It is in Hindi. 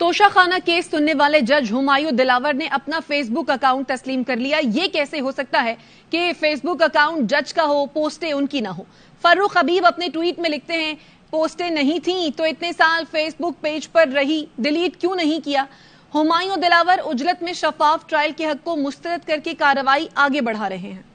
तोशाखाना केस सुनने वाले जज हुमायूं दिलावर ने अपना फेसबुक अकाउंट तस्लीम कर लिया ये कैसे हो सकता है कि फेसबुक अकाउंट जज का हो पोस्टें उनकी ना हो फर्रुख हबीब अपने ट्वीट में लिखते हैं पोस्टें नहीं थी तो इतने साल फेसबुक पेज पर रही डिलीट क्यों नहीं किया हुमायूं दिलावर उजलत में शफाफ ट्रायल के हक को मुस्तरद करके कार्रवाई आगे बढ़ा रहे हैं